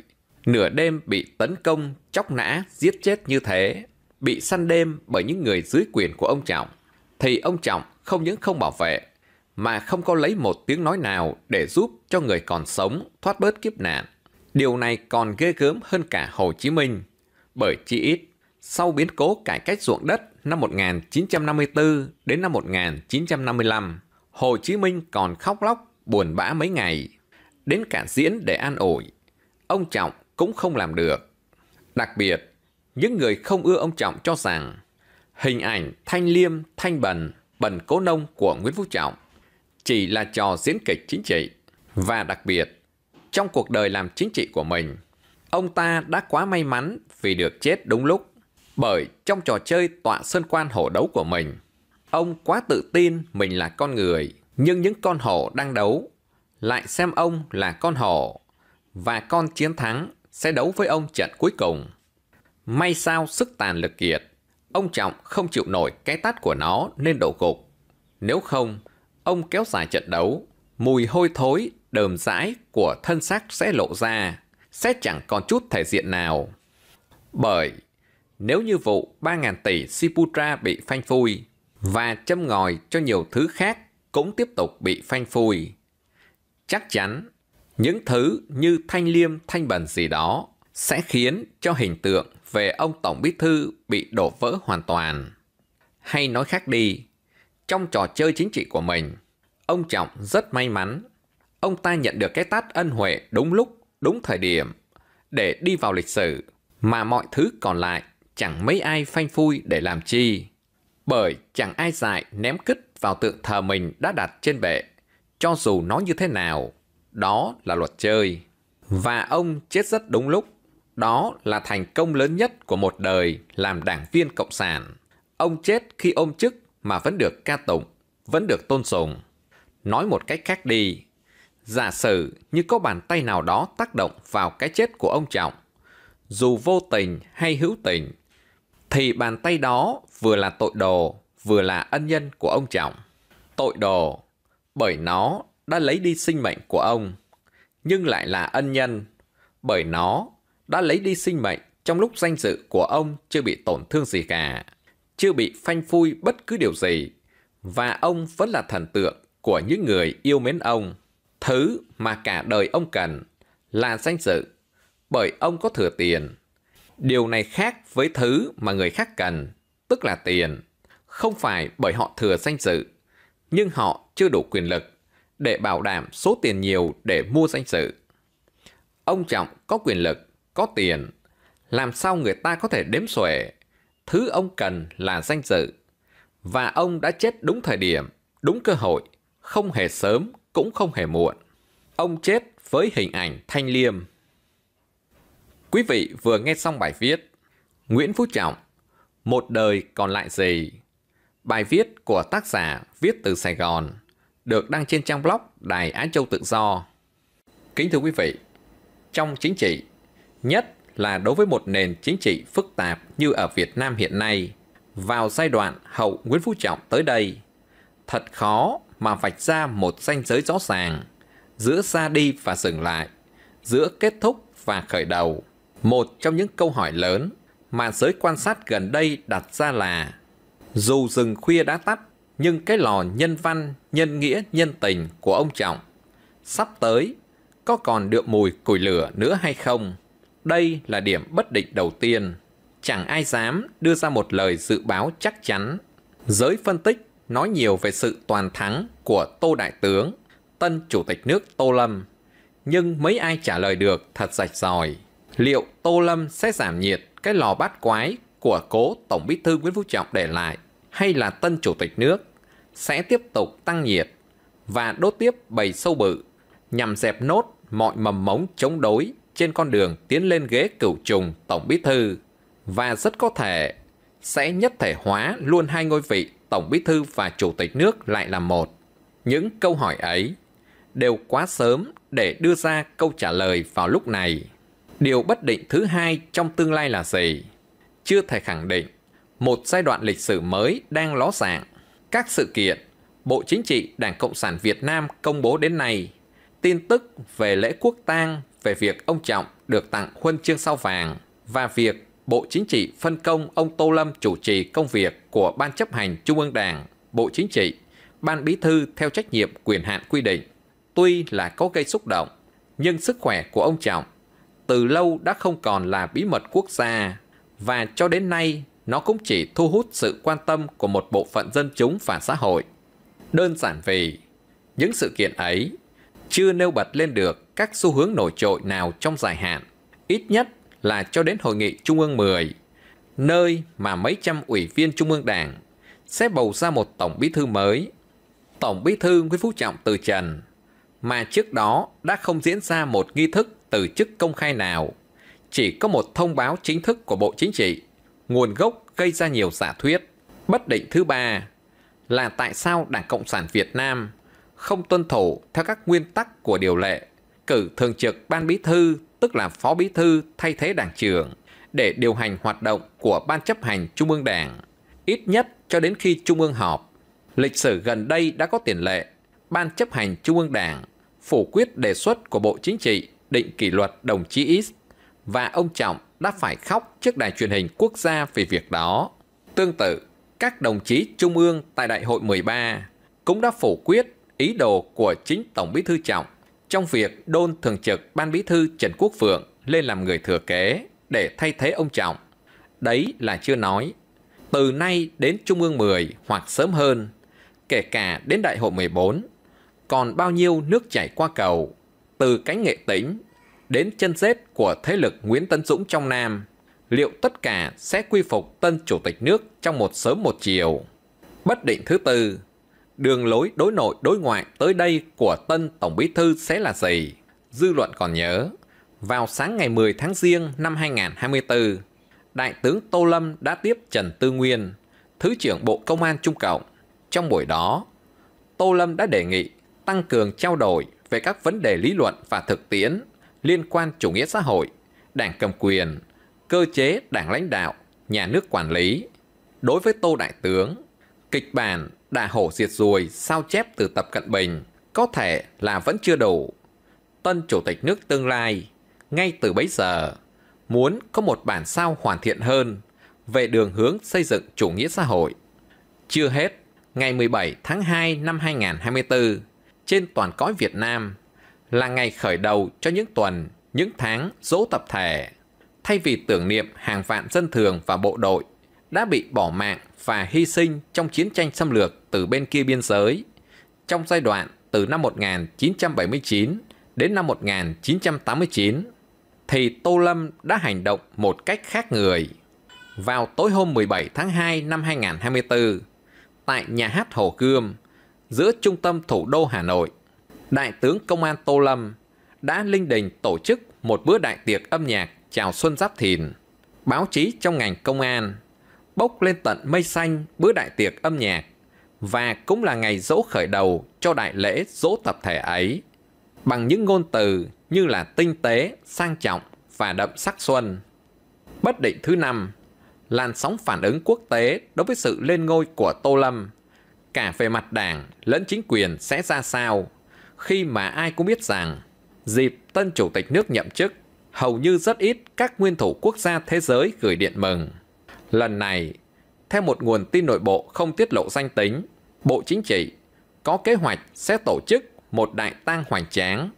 nửa đêm bị tấn công, chóc nã, giết chết như thế, bị săn đêm bởi những người dưới quyền của ông Trọng, thì ông Trọng không những không bảo vệ, mà không có lấy một tiếng nói nào để giúp cho người còn sống thoát bớt kiếp nạn. Điều này còn ghê gớm hơn cả Hồ Chí Minh, bởi chỉ ít sau biến cố cải cách ruộng đất năm 1954 đến năm 1955, Hồ Chí Minh còn khóc lóc buồn bã mấy ngày, đến cả diễn để an ủi. Ông Trọng cũng không làm được. Đặc biệt, những người không ưa ông Trọng cho rằng hình ảnh thanh liêm, thanh bần, bần cố nông của Nguyễn Phú Trọng chỉ là trò diễn kịch chính trị. Và đặc biệt, trong cuộc đời làm chính trị của mình, ông ta đã quá may mắn vì được chết đúng lúc. Bởi trong trò chơi tọa sơn quan hổ đấu của mình, ông quá tự tin mình là con người, nhưng những con hổ đang đấu lại xem ông là con hổ và con chiến thắng sẽ đấu với ông trận cuối cùng. May sao sức tàn lực kiệt, ông Trọng không chịu nổi cái tát của nó nên đổ cục. Nếu không, ông kéo dài trận đấu, mùi hôi thối đờm rãi của thân xác sẽ lộ ra, sẽ chẳng còn chút thể diện nào. Bởi nếu như vụ 3.000 tỷ Siputra bị phanh phui và châm ngòi cho nhiều thứ khác cũng tiếp tục bị phanh phui, chắc chắn những thứ như thanh liêm thanh bần gì đó sẽ khiến cho hình tượng về ông Tổng Bí Thư bị đổ vỡ hoàn toàn. Hay nói khác đi, trong trò chơi chính trị của mình, ông Trọng rất may mắn ông ta nhận được cái tát ân huệ đúng lúc, đúng thời điểm để đi vào lịch sử, mà mọi thứ còn lại chẳng mấy ai phanh phui để làm chi. Bởi chẳng ai dại ném cứt vào tượng thờ mình đã đặt trên bệ, cho dù nó như thế nào, đó là luật chơi. Và ông chết rất đúng lúc, đó là thành công lớn nhất của một đời làm đảng viên Cộng sản. Ông chết khi ôm chức mà vẫn được ca tụng, vẫn được tôn sùng. Nói một cách khác đi, Giả sử như có bàn tay nào đó tác động vào cái chết của ông Trọng, dù vô tình hay hữu tình, thì bàn tay đó vừa là tội đồ, vừa là ân nhân của ông Trọng. Tội đồ, bởi nó đã lấy đi sinh mệnh của ông, nhưng lại là ân nhân, bởi nó đã lấy đi sinh mệnh trong lúc danh dự của ông chưa bị tổn thương gì cả, chưa bị phanh phui bất cứ điều gì, và ông vẫn là thần tượng của những người yêu mến ông. Thứ mà cả đời ông cần là danh dự, bởi ông có thừa tiền. Điều này khác với thứ mà người khác cần, tức là tiền, không phải bởi họ thừa danh dự, nhưng họ chưa đủ quyền lực để bảo đảm số tiền nhiều để mua danh dự. Ông Trọng có quyền lực, có tiền, làm sao người ta có thể đếm xuể? Thứ ông cần là danh dự. Và ông đã chết đúng thời điểm, đúng cơ hội, không hề sớm, cũng không hề muộn. Ông chết với hình ảnh thanh liêm. Quý vị vừa nghe xong bài viết Nguyễn Phú Trọng Một đời còn lại gì? Bài viết của tác giả viết từ Sài Gòn được đăng trên trang blog Đài Á Châu Tự Do. Kính thưa quý vị, trong chính trị, nhất là đối với một nền chính trị phức tạp như ở Việt Nam hiện nay, vào giai đoạn hậu Nguyễn Phú Trọng tới đây, thật khó mà vạch ra một ranh giới rõ ràng giữa ra đi và dừng lại, giữa kết thúc và khởi đầu. Một trong những câu hỏi lớn mà giới quan sát gần đây đặt ra là dù rừng khuya đã tắt, nhưng cái lò nhân văn, nhân nghĩa, nhân tình của ông Trọng sắp tới có còn được mùi củi lửa nữa hay không? Đây là điểm bất định đầu tiên. Chẳng ai dám đưa ra một lời dự báo chắc chắn. Giới phân tích nói nhiều về sự toàn thắng của Tô Đại Tướng, tân Chủ tịch nước Tô Lâm. Nhưng mấy ai trả lời được thật rạch ròi. Liệu Tô Lâm sẽ giảm nhiệt cái lò bát quái của cố Tổng bí thư Nguyễn Phú Trọng để lại hay là tân Chủ tịch nước sẽ tiếp tục tăng nhiệt và đốt tiếp bầy sâu bự nhằm dẹp nốt mọi mầm mống chống đối trên con đường tiến lên ghế cửu trùng Tổng bí thư và rất có thể sẽ nhất thể hóa luôn hai ngôi vị Tổng Bí thư và Chủ tịch nước lại là một. Những câu hỏi ấy đều quá sớm để đưa ra câu trả lời vào lúc này. Điều bất định thứ hai trong tương lai là gì? Chưa thể khẳng định. Một giai đoạn lịch sử mới đang ló dạng. Các sự kiện Bộ Chính trị Đảng Cộng sản Việt Nam công bố đến nay tin tức về lễ quốc tang về việc ông Trọng được tặng huân chương sao vàng và việc Bộ Chính trị phân công ông Tô Lâm chủ trì công việc của Ban chấp hành Trung ương Đảng, Bộ Chính trị, Ban Bí thư theo trách nhiệm quyền hạn quy định. Tuy là có gây xúc động, nhưng sức khỏe của ông Trọng từ lâu đã không còn là bí mật quốc gia và cho đến nay nó cũng chỉ thu hút sự quan tâm của một bộ phận dân chúng và xã hội. Đơn giản vì những sự kiện ấy chưa nêu bật lên được các xu hướng nổi trội nào trong dài hạn, ít nhất là cho đến Hội nghị Trung ương 10, nơi mà mấy trăm ủy viên Trung ương Đảng sẽ bầu ra một Tổng Bí thư mới. Tổng Bí thư Nguyễn Phú Trọng từ trần, mà trước đó đã không diễn ra một nghi thức từ chức công khai nào, chỉ có một thông báo chính thức của Bộ Chính trị, nguồn gốc gây ra nhiều giả thuyết. Bất định thứ ba là tại sao Đảng Cộng sản Việt Nam không tuân thủ theo các nguyên tắc của điều lệ, cử thường trực ban bí thư tức là Phó Bí Thư thay thế Đảng trưởng, để điều hành hoạt động của Ban chấp hành Trung ương Đảng, ít nhất cho đến khi Trung ương họp. Lịch sử gần đây đã có tiền lệ, Ban chấp hành Trung ương Đảng phủ quyết đề xuất của Bộ Chính trị định kỷ luật đồng chí X và ông Trọng đã phải khóc trước đài truyền hình quốc gia về việc đó. Tương tự, các đồng chí Trung ương tại Đại hội 13 cũng đã phủ quyết ý đồ của chính Tổng bí thư Trọng trong việc đôn thường trực ban bí thư Trần Quốc Phượng lên làm người thừa kế để thay thế ông Trọng. Đấy là chưa nói. Từ nay đến Trung ương 10 hoặc sớm hơn, kể cả đến Đại hội 14, còn bao nhiêu nước chảy qua cầu, từ cánh nghệ tĩnh đến chân rết của thế lực Nguyễn Tấn Dũng trong Nam, liệu tất cả sẽ quy phục tân chủ tịch nước trong một sớm một chiều? Bất định thứ tư, đường lối đối nội đối ngoại tới đây của tân Tổng Bí Thư sẽ là gì? Dư luận còn nhớ, vào sáng ngày 10 tháng Giêng năm 2024, Đại tướng Tô Lâm đã tiếp Trần Tư Nguyên, Thứ trưởng Bộ Công an Trung Cộng. Trong buổi đó, Tô Lâm đã đề nghị tăng cường trao đổi về các vấn đề lý luận và thực tiễn liên quan chủ nghĩa xã hội, đảng cầm quyền, cơ chế đảng lãnh đạo, nhà nước quản lý. Đối với Tô Đại tướng, kịch bản đà hổ diệt ruồi sao chép từ Tập Cận Bình có thể là vẫn chưa đủ. Tân Chủ tịch nước tương lai, ngay từ bấy giờ, muốn có một bản sao hoàn thiện hơn về đường hướng xây dựng chủ nghĩa xã hội. Chưa hết, ngày 17 tháng 2 năm 2024, trên toàn cõi Việt Nam là ngày khởi đầu cho những tuần, những tháng dỗ tập thể. Thay vì tưởng niệm hàng vạn dân thường và bộ đội đã bị bỏ mạng và hy sinh trong chiến tranh xâm lược từ bên kia biên giới trong giai đoạn từ năm 1979 đến năm 1989 thì Tô Lâm đã hành động một cách khác người. Vào tối hôm 17 tháng 2 năm 2024, tại nhà hát Hồ Gươm, giữa trung tâm thủ đô Hà Nội, Đại tướng Công an Tô Lâm đã linh đình tổ chức một bữa đại tiệc âm nhạc chào Xuân Giáp Thìn. Báo chí trong ngành công an bốc lên tận mây xanh bữa đại tiệc âm nhạc và cũng là ngày dỗ khởi đầu cho đại lễ dỗ tập thể ấy bằng những ngôn từ như là tinh tế, sang trọng và đậm sắc xuân. Bất định thứ năm, làn sóng phản ứng quốc tế đối với sự lên ngôi của Tô Lâm, cả về mặt đảng lẫn chính quyền sẽ ra sao, khi mà ai cũng biết rằng dịp tân chủ tịch nước nhậm chức, hầu như rất ít các nguyên thủ quốc gia thế giới gửi điện mừng. Lần này, theo một nguồn tin nội bộ không tiết lộ danh tính, Bộ Chính trị có kế hoạch sẽ tổ chức một đại tang hoành tráng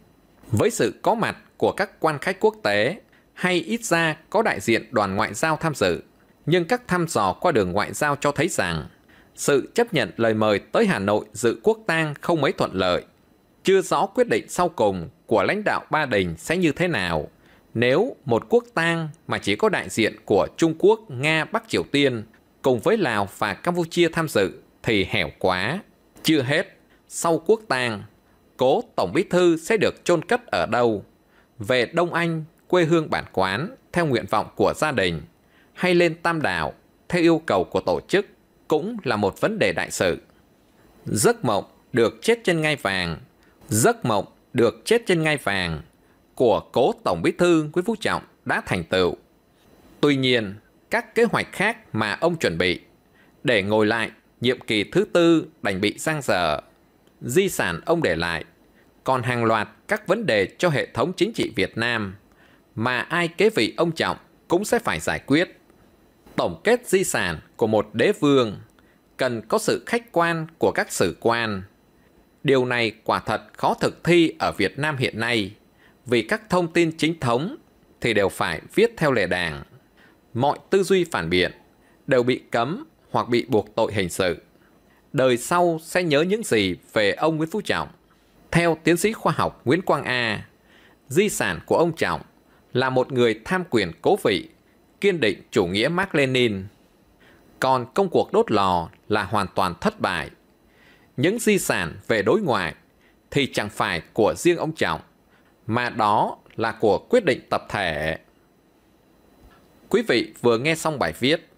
với sự có mặt của các quan khách quốc tế hay ít ra có đại diện đoàn ngoại giao tham dự. Nhưng các thăm dò qua đường ngoại giao cho thấy rằng sự chấp nhận lời mời tới Hà Nội dự quốc tang không mấy thuận lợi. Chưa rõ quyết định sau cùng của lãnh đạo Ba Đình sẽ như thế nào nếu một quốc tang mà chỉ có đại diện của Trung Quốc, Nga, Bắc Triều Tiên cùng với Lào và Campuchia tham dự thì hẻo quá. Chưa hết, sau quốc tang, cố Tổng Bí Thư sẽ được chôn cất ở đâu? Về Đông Anh, quê hương bản quán, theo nguyện vọng của gia đình, hay lên Tam Đảo, theo yêu cầu của tổ chức, cũng là một vấn đề đại sự. Giấc mộng được chết trên ngai vàng Giấc mộng được chết trên ngai vàng của cố Tổng Bí thư Nguyễn Phú Trọng đã thành tựu. Tuy nhiên, các kế hoạch khác mà ông chuẩn bị để ngồi lại nhiệm kỳ thứ tư đành bị giang dở. Di sản ông để lại còn hàng loạt các vấn đề cho hệ thống chính trị Việt Nam mà ai kế vị ông Trọng cũng sẽ phải giải quyết. Tổng kết di sản của một đế vương cần có sự khách quan của các sử quan. Điều này quả thật khó thực thi ở Việt Nam hiện nay vì các thông tin chính thống thì đều phải viết theo lề đảng. Mọi tư duy phản biện đều bị cấm hoặc bị buộc tội hình sự. Đời sau sẽ nhớ những gì về ông Nguyễn Phú Trọng. Theo tiến sĩ khoa học Nguyễn Quang A, di sản của ông Trọng là một người tham quyền cố vị, kiên định chủ nghĩa Mark Lenin. Còn công cuộc đốt lò là hoàn toàn thất bại. Những di sản về đối ngoại thì chẳng phải của riêng ông Trọng mà đó là của quyết định tập thể. Quý vị vừa nghe xong bài viết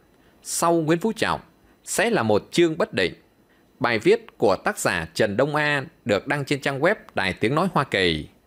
Sau Nguyễn Phú Trọng sẽ là một chương bất định. Bài viết của tác giả Trần Đông A được đăng trên trang web Đài Tiếng Nói Hoa Kỳ.